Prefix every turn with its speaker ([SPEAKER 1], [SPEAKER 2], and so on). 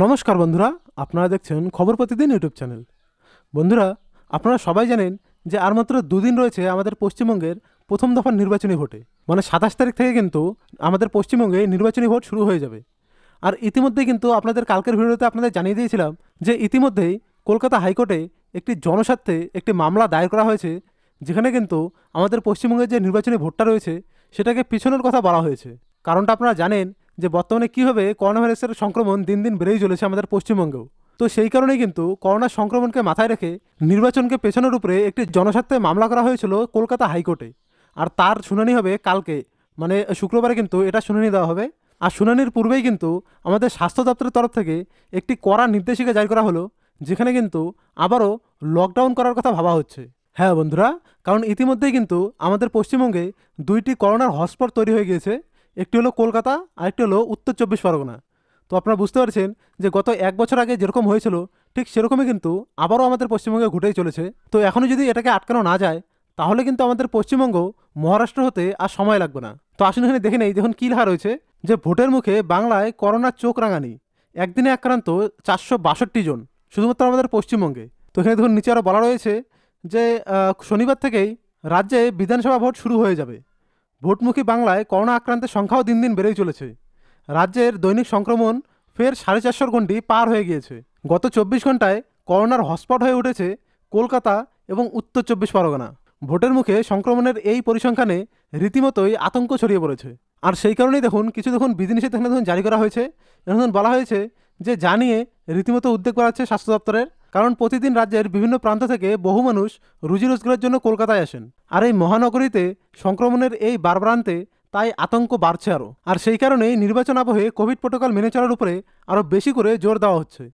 [SPEAKER 1] নমস্কার বন্ধুরা আপনারা দেখছেন খবর প্রতিদিন ইউটিউব চ্যানেল বন্ধুরা আপনারা সবাই জানেন যে আর মাত্র দুদিন রয়েছে আমাদের পশ্চিমবঙ্গের প্রথম দফার নির্বাচনী ভোটে মানে সাতাশ তারিখ থেকে কিন্তু আমাদের পশ্চিমবঙ্গে নির্বাচনী ভোট শুরু হয়ে যাবে আর ইতিমধ্যেই কিন্তু আপনাদের কালকের ভিডিওতে আপনাদের জানিয়ে দিয়েছিলাম যে ইতিমধ্যেই কলকাতা হাইকোর্টে একটি জনস্বার্থে একটি মামলা দায়ের করা হয়েছে যেখানে কিন্তু আমাদের পশ্চিমবঙ্গের যে নির্বাচনী ভোটটা রয়েছে সেটাকে পিছনের কথা বলা হয়েছে কারণটা আপনারা জানেন যে বর্তমানে কীভাবে করোনা ভাইরাসের সংক্রমণ দিন দিন বেড়েই চলেছে আমাদের পশ্চিমবঙ্গেও তো সেই কারণে কিন্তু করোনা সংক্রমণকে মাথায় রেখে নির্বাচনকে পেছনের উপরে একটি জনস্বার্থে মামলা করা হয়েছিল কলকাতা হাইকোর্টে আর তার শুনানি হবে কালকে মানে শুক্রবারে কিন্তু এটা শুনানি দেওয়া হবে আর শুনানির পূর্বেই কিন্তু আমাদের স্বাস্থ্য দপ্তরের তরফ থেকে একটি কড়া নির্দেশিকা জারি করা হলো যেখানে কিন্তু আবারও লকডাউন করার কথা ভাবা হচ্ছে হ্যাঁ বন্ধুরা কারণ ইতিমধ্যেই কিন্তু আমাদের পশ্চিমবঙ্গে দুইটি করোনার হটস্পট তৈরি হয়ে গিয়েছে একটি হলো কলকাতা আরেকটি হলো উত্তর চব্বিশ পরগনা তো আপনারা বুঝতে পারছেন যে গত এক বছর আগে যেরকম হয়েছিল ঠিক সেরকমই কিন্তু আবারও আমাদের পশ্চিমবঙ্গে ঘটেই চলেছে তো এখনও যদি এটাকে আটকানো না যায় তাহলে কিন্তু আমাদের পশ্চিমবঙ্গ মহারাষ্ট্র হতে আর সময় লাগবে না তো আসুন এখানে দেখে নেই দেখুন কী লেখা রয়েছে যে ভোটের মুখে বাংলায় করোনার চোখ রাঙানি একদিনে আক্রান্ত চারশো বাষট্টি জন শুধুমাত্র আমাদের পশ্চিমবঙ্গে তো এখানে দেখুন নিচে আরও বলা রয়েছে যে শনিবার থেকেই রাজ্যে বিধানসভা ভোট শুরু হয়ে যাবে ভোটমুখী বাংলায় করোনা আক্রান্তের সংখ্যাও দিন দিন বেড়েই চলেছে রাজ্যের দৈনিক সংক্রমণ ফের সাড়ে চারশোর গণ্ডি পার হয়ে গিয়েছে গত চব্বিশ ঘন্টায় করোনার হটস্পট হয়ে উঠেছে কলকাতা এবং উত্তর চব্বিশ পরগনা ভোটের মুখে সংক্রমণের এই পরিসংখ্যানে রীতিমতোই আতঙ্ক ছড়িয়ে পড়েছে আর সেই কারণেই দেখুন কিছু দেখুন বিধিনিষেধ দেখুন জারি করা হয়েছে এখন বলা হয়েছে যে জানিয়ে রীতিমতো উদ্বেগ বাড়াচ্ছে স্বাস্থ্য দপ্তরের কারণ প্রতিদিন রাজ্যের বিভিন্ন প্রান্ত থেকে বহু মানুষ রুজি রোজগারের জন্য কলকাতায় আসেন আর এই মহানগরীতে সংক্রমণের এই বারবারান্তে তাই আতঙ্ক বাড়ছে আরও আর সেই কারণেই নির্বাচন আবহে কোভিড প্রোটোকল মেনে চলার উপরে আরও বেশি করে জোর দেওয়া হচ্ছে